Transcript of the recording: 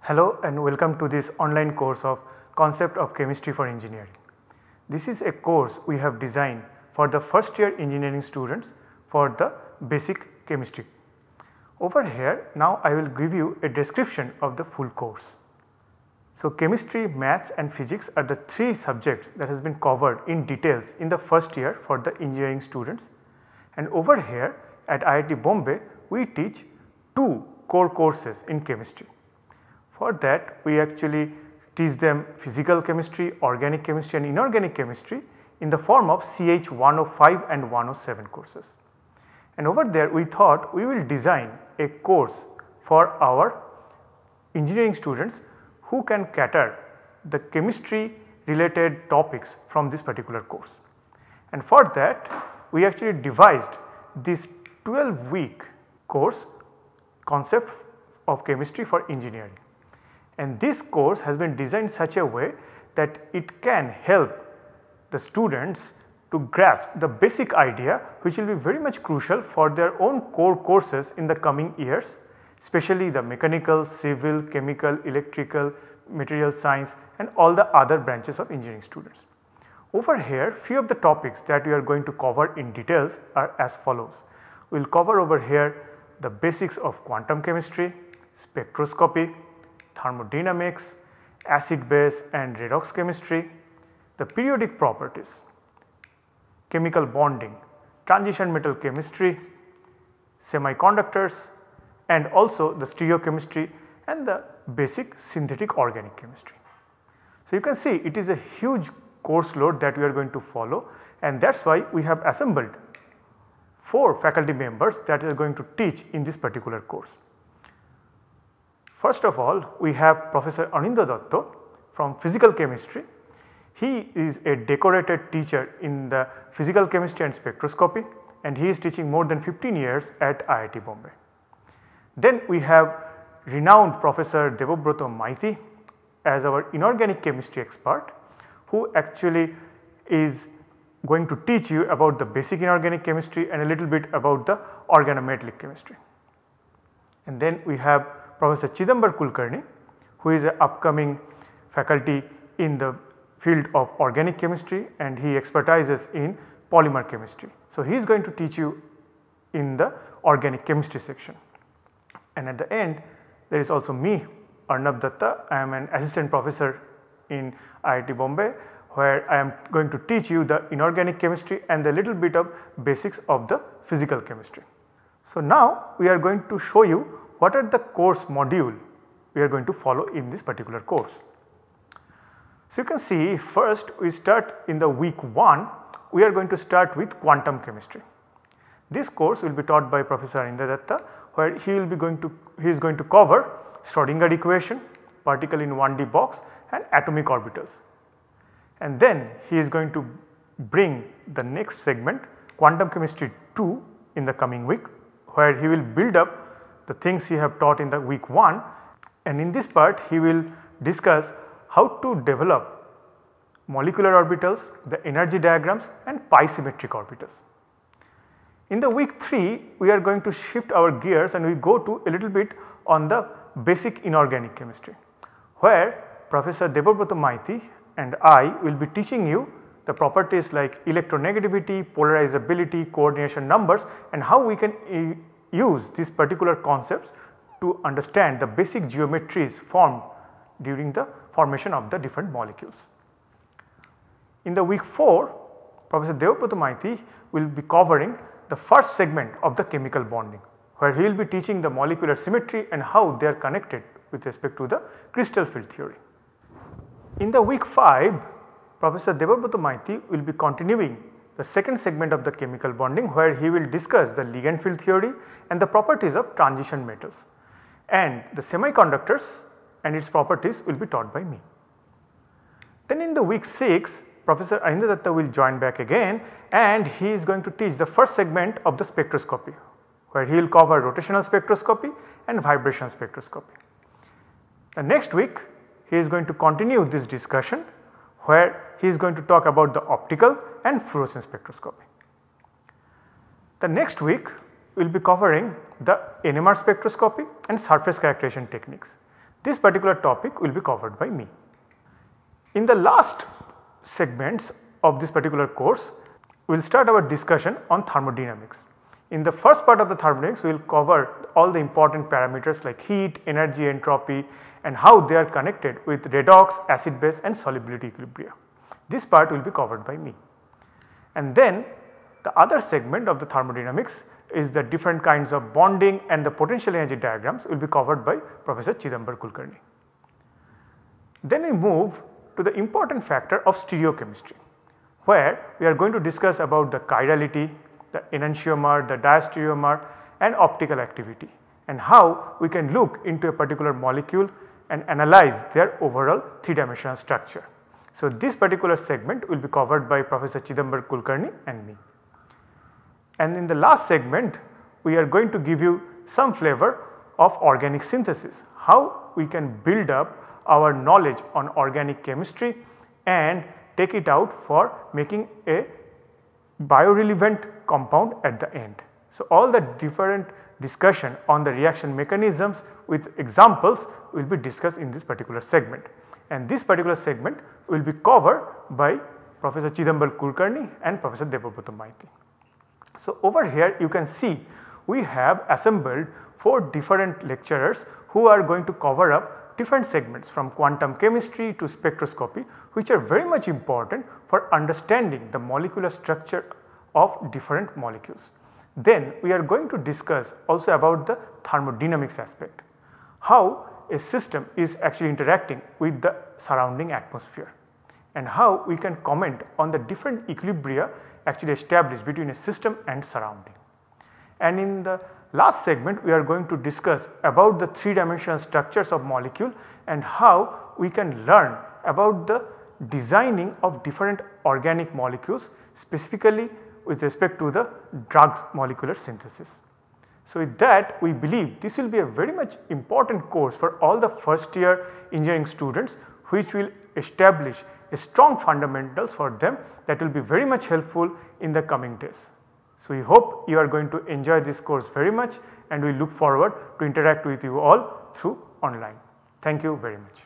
Hello and welcome to this online course of Concept of Chemistry for Engineering. This is a course we have designed for the first year engineering students for the basic chemistry. Over here now I will give you a description of the full course. So chemistry, maths and physics are the three subjects that has been covered in details in the first year for the engineering students. And over here at IIT Bombay, we teach two core courses in chemistry. For that, we actually teach them physical chemistry, organic chemistry and inorganic chemistry in the form of CH 105 and 107 courses. And over there, we thought we will design a course for our engineering students who can cater the chemistry related topics from this particular course. And for that we actually devised this 12 week course concept of chemistry for engineering. And this course has been designed such a way that it can help the students to grasp the basic idea which will be very much crucial for their own core courses in the coming years especially the mechanical, civil, chemical, electrical, material science and all the other branches of engineering students. Over here few of the topics that we are going to cover in details are as follows. We will cover over here the basics of quantum chemistry, spectroscopy, thermodynamics, acid base and redox chemistry, the periodic properties, chemical bonding, transition metal chemistry, semiconductors, and also the stereochemistry and the basic synthetic organic chemistry. So you can see it is a huge course load that we are going to follow and that is why we have assembled 4 faculty members that are going to teach in this particular course. First of all we have Professor Anindo Dotto from physical chemistry. He is a decorated teacher in the physical chemistry and spectroscopy and he is teaching more than 15 years at IIT Bombay. Then we have renowned Professor Devobroto Maiti as our inorganic chemistry expert who actually is going to teach you about the basic inorganic chemistry and a little bit about the organometallic chemistry. And then we have Professor Chidambar Kulkarni who is an upcoming faculty in the field of organic chemistry and he expertises in polymer chemistry. So, he is going to teach you in the organic chemistry section. And at the end there is also me Arnab Datta, I am an assistant professor in IIT Bombay where I am going to teach you the inorganic chemistry and the little bit of basics of the physical chemistry. So now we are going to show you what are the course module we are going to follow in this particular course. So you can see first we start in the week 1 we are going to start with quantum chemistry. This course will be taught by Professor Indra Datta where he will be going to he is going to cover Schrodinger equation, particle in 1D box and atomic orbitals. And then he is going to bring the next segment quantum chemistry 2 in the coming week where he will build up the things he have taught in the week 1 and in this part he will discuss how to develop molecular orbitals, the energy diagrams and pi symmetric orbitals. In the week 3 we are going to shift our gears and we go to a little bit on the basic inorganic chemistry where Professor Debabrata Maiti and I will be teaching you the properties like electronegativity, polarizability, coordination numbers and how we can e uh, use these particular concepts to understand the basic geometries formed during the formation of the different molecules. In the week 4, Professor Devaprata Maiti will be covering the first segment of the chemical bonding where he will be teaching the molecular symmetry and how they are connected with respect to the crystal field theory. In the week 5, Professor Devabhata Maiti will be continuing the second segment of the chemical bonding where he will discuss the ligand field theory and the properties of transition metals and the semiconductors and its properties will be taught by me. Then in the week 6, Professor Ahindra will join back again and he is going to teach the first segment of the spectroscopy where he will cover rotational spectroscopy and vibration spectroscopy. The next week he is going to continue this discussion where he is going to talk about the optical and fluorescent spectroscopy. The next week we will be covering the NMR spectroscopy and surface characterization techniques. This particular topic will be covered by me. In the last segments of this particular course, we will start our discussion on thermodynamics. In the first part of the thermodynamics, we will cover all the important parameters like heat, energy, entropy and how they are connected with redox, acid base and solubility equilibria. This part will be covered by me. And then the other segment of the thermodynamics is the different kinds of bonding and the potential energy diagrams will be covered by Professor Chidambar Kulkarni. Then we move to the important factor of stereochemistry where we are going to discuss about the chirality, the enantiomer, the diastereomer and optical activity and how we can look into a particular molecule and analyze their overall 3 dimensional structure. So, this particular segment will be covered by Professor Chidambar Kulkarni and me. And in the last segment, we are going to give you some flavor of organic synthesis, how we can build up our knowledge on organic chemistry and take it out for making a biorelevant compound at the end. So, all the different discussion on the reaction mechanisms with examples will be discussed in this particular segment. And this particular segment will be covered by Professor Chidambal Kulkarni and Professor Debabrata Maiti. So, over here you can see we have assembled 4 different lecturers who are going to cover up different segments from quantum chemistry to spectroscopy which are very much important for understanding the molecular structure of different molecules. Then we are going to discuss also about the thermodynamics aspect, how a system is actually interacting with the surrounding atmosphere and how we can comment on the different equilibria actually established between a system and surrounding. And in the Last segment we are going to discuss about the three dimensional structures of molecule and how we can learn about the designing of different organic molecules specifically with respect to the drugs molecular synthesis. So, with that we believe this will be a very much important course for all the first year engineering students which will establish a strong fundamentals for them that will be very much helpful in the coming days. So we hope you are going to enjoy this course very much and we look forward to interact with you all through online. Thank you very much.